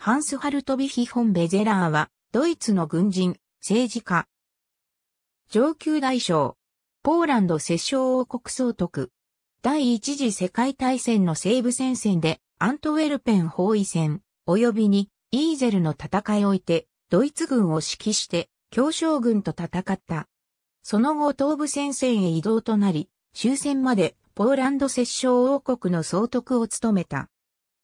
ハンス・ハルトビヒ・ホンベゼラーは、ドイツの軍人、政治家。上級大将。ポーランド摂政王国総督。第一次世界大戦の西部戦線で、アントウェルペン包囲戦、及びに、イーゼルの戦いをいて、ドイツ軍を指揮して、強将軍と戦った。その後東部戦線へ移動となり、終戦までポーランド摂政王国の総督を務めた。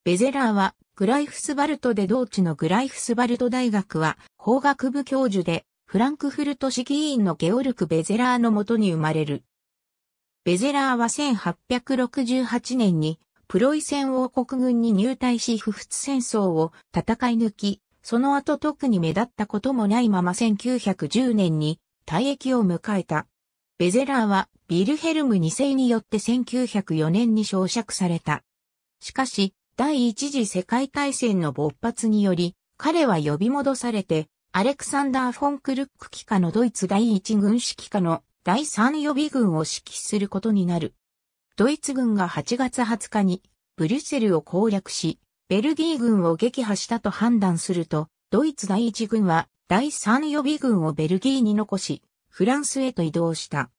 ベゼラーはグライフスバルトで同地のグライフスバルト大学は法学部教授でフランクフルト市議員のゲオルク・ベゼラーのもとに生まれる。ベゼラーは1868年にプロイセン王国軍に入隊し不仏戦争を戦い抜き、その後特に目立ったこともないまま1910年に退役を迎えた。ベゼラーはビルヘルム2世によって1904年に召釈された。しかし、第一次世界大戦の勃発により、彼は呼び戻されて、アレクサンダー・フォンクルック機下のドイツ第一軍指揮下の第三予備軍を指揮することになる。ドイツ軍が8月20日にブリュッセルを攻略し、ベルギー軍を撃破したと判断すると、ドイツ第一軍は第三予備軍をベルギーに残し、フランスへと移動した。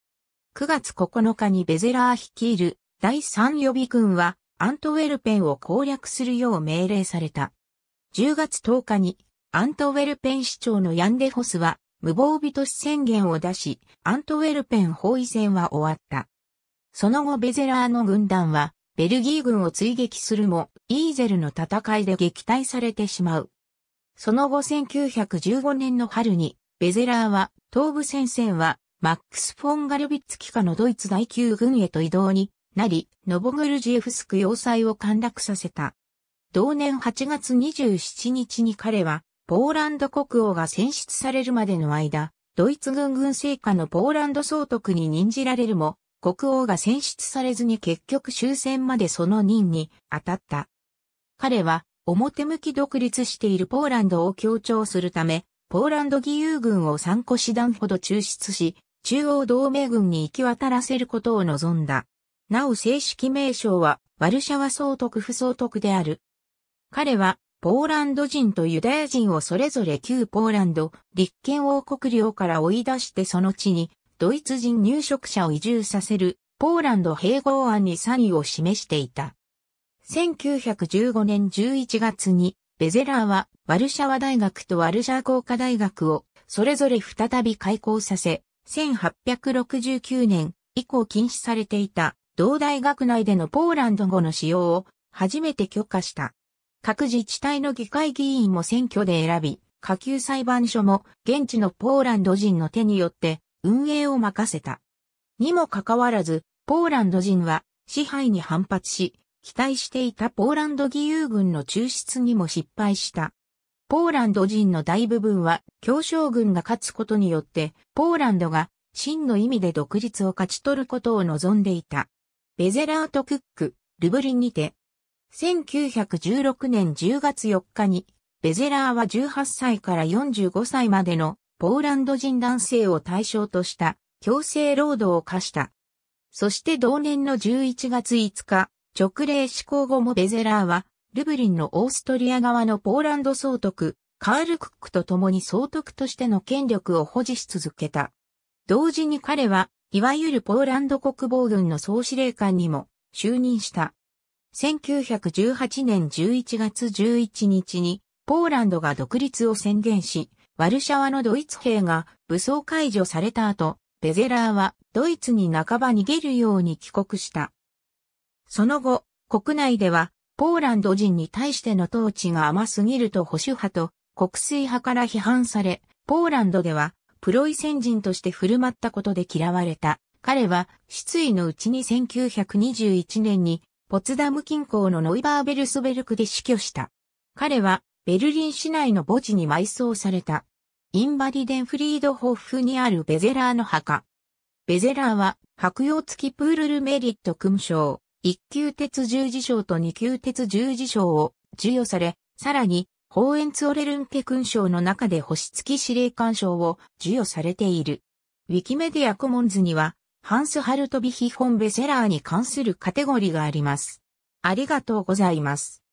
9月9日にベゼラー率いる第三予備軍はアントウェルペンを攻略するよう命令された。10月10日にアントウェルペン市長のヤンデホスは無防備都市宣言を出し、アントウェルペン包囲戦は終わった。その後ベゼラーの軍団はベルギー軍を追撃するも、イーゼルの戦いで撃退されてしまう。その後1915年の春に、ベゼラーは東部戦線はマックス・フォン・ガルビッツ機下のドイツ第9軍へと移動になり、ノボグルジエフスク要塞を陥落させた。同年8月27日に彼は、ポーランド国王が選出されるまでの間、ドイツ軍軍政下のポーランド総督に任じられるも、国王が選出されずに結局終戦までその任に当たった。彼は表向き独立しているポーランドを強調するため、ポーランド義勇軍を3個師団ほど抽出し、中央同盟軍に行き渡らせることを望んだ。なお正式名称は、ワルシャワ総督府総督である。彼は、ポーランド人とユダヤ人をそれぞれ旧ポーランド、立憲王国領から追い出してその地に、ドイツ人入植者を移住させる、ポーランド併合案に賛意を示していた。1915年11月に、ベゼラーは、ワルシャワ大学とワルシャー工科大学を、それぞれ再び開校させ、1869年以降禁止されていた同大学内でのポーランド語の使用を初めて許可した。各自治体の議会議員も選挙で選び、下級裁判所も現地のポーランド人の手によって運営を任せた。にもかかわらず、ポーランド人は支配に反発し、期待していたポーランド義勇軍の抽出にも失敗した。ポーランド人の大部分は、協商軍が勝つことによって、ポーランドが真の意味で独立を勝ち取ることを望んでいた。ベゼラート・クック、ルブリンにて。1916年10月4日に、ベゼラーは18歳から45歳までのポーランド人男性を対象とした強制労働を課した。そして同年の11月5日、直令施行後もベゼラーは、ルブリンのオーストリア側のポーランド総督、カール・クックと共に総督としての権力を保持し続けた。同時に彼はいわゆるポーランド国防軍の総司令官にも就任した。1918年11月11日に、ポーランドが独立を宣言し、ワルシャワのドイツ兵が武装解除された後、ベゼラーはドイツに半ば逃げるように帰国した。その後、国内では、ポーランド人に対しての統治が甘すぎると保守派と国粋派から批判され、ポーランドではプロイセン人として振る舞ったことで嫌われた。彼は、失意のうちに1921年に、ポツダム近郊のノイバーベルスベルクで死去した。彼は、ベルリン市内の墓地に埋葬された。インバリデンフリードホフにあるベゼラーの墓。ベゼラーは、白用付きプールルメリット勲章、1級鉄十字章と2級鉄十字章を授与され、さらに、ホーエンツオレルンペ勲章の中で星付き司令官賞を授与されている。ウィキメディアコモンズには、ハンス・ハルトビヒ・フォン・ベセラーに関するカテゴリーがあります。ありがとうございます。